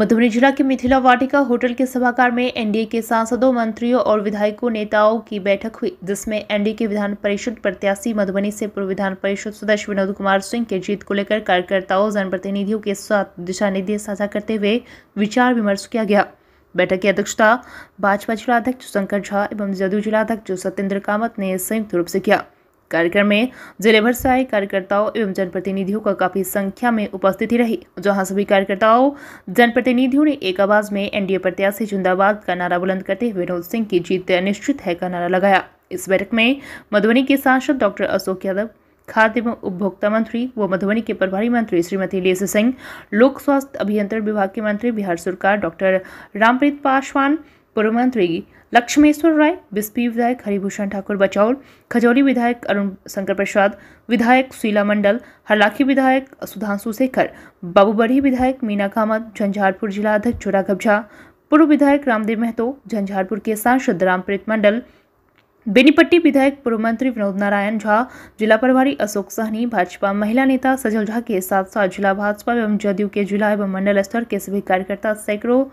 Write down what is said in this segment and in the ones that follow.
मधुबनी जिला के मिथिला वाटिका होटल के सभागार में एनडीए के सांसदों मंत्रियों और विधायकों नेताओं की बैठक हुई जिसमें एनडीए के विधान परिषद प्रत्याशी मधुबनी से पूर्व विधान परिषद सदस्य विनोद कुमार सिंह के जीत को लेकर कार्यकर्ताओं जनप्रतिनिधियों के साथ दिशा निर्देश साझा करते हुए विचार विमर्श किया गया बैठक की अध्यक्षता भाजपा जिलाध्यक्ष शंकर झा एवं जदयू जिलाध्यक्ष सत्येंद्र कामत ने संयुक्त रूप से किया कार्यक्रम में जिले भर से आए कार्यकर्ताओं एवं जनप्रतिनिधियों का काफी संख्या में उपस्थिति रही जहां सभी कार्यकर्ताओं जनप्रतिनिधियों ने एक आवाज में एनडीए प्रत्याशी जिंदाबाद का नारा बुलंद करते हुए विनोद सिंह की जीत निश्चित है का नारा लगाया इस बैठक में मधुबनी के सांसद डॉक्टर अशोक यादव खाद्य एवं उपभोक्ता मंत्री व मधुबनी के प्रभारी मंत्री श्रीमती लेस सिंह लोक स्वास्थ्य अभियंत्रण विभाग के मंत्री बिहार सरकार डॉक्टर रामप्रीत पासवान पूर्व मंत्री लक्ष्मेश्वर राय बिस्पी विधायक हरिभूषण ठाकुर बचौर खजौली विधायक अरुण शंकर प्रसाद विधायक शीला मंडल हरलाखी विधायक सुधांशु शेखर बाबूबरही विधायक मीना कामत झंझारपुर जिला अध्यक्ष चोरा गब्झा पूर्व विधायक रामदेव महतो झंझारपुर के सांसद रामप्रीत मंडल बेनीपट्टी विधायक पूर्व मंत्री विनोद नारायण झा जिला प्रभारी अशोक सहनी भाजपा महिला नेता सजल झा के साथ साथ जिला भाजपा एवं जदयू के जिला एवं मंडल स्तर के सभी कार्यकर्ता सैकड़ों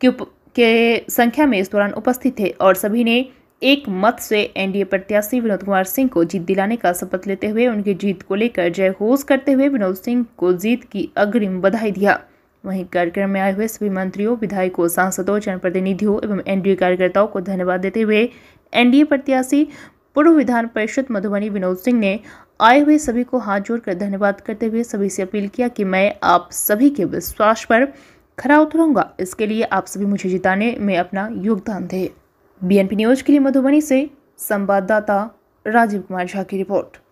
के उप के संख्या में इस दौरान उपस्थित थे और सभी ने एक मत से एनडीए प्रत्याशी विनोद कुमार सिंह को जीत दिलाने का शपथ लेते हुए उनकी जीत को लेकर जय घोष करते हुए विनोद सिंह को जीत की अग्रिम बधाई दिया वहीं कार्यक्रम में आए हुए सभी मंत्रियों विधायकों सांसदों जनप्रतिनिधियों एवं एनडीए कार्यकर्ताओं को धन्यवाद देते हुए एनडीए प्रत्याशी पूर्व विधान परिषद मधुबनी विनोद सिंह ने आए हुए सभी को हाथ जोड़कर धन्यवाद करते हुए सभी से अपील किया कि मैं आप सभी के विश्वास पर खरा उतरूंगा इसके लिए आप सभी मुझे जिताने में अपना योगदान दें बीएनपी न्यूज के लिए मधुबनी से संवाददाता राजीव कुमार झा की रिपोर्ट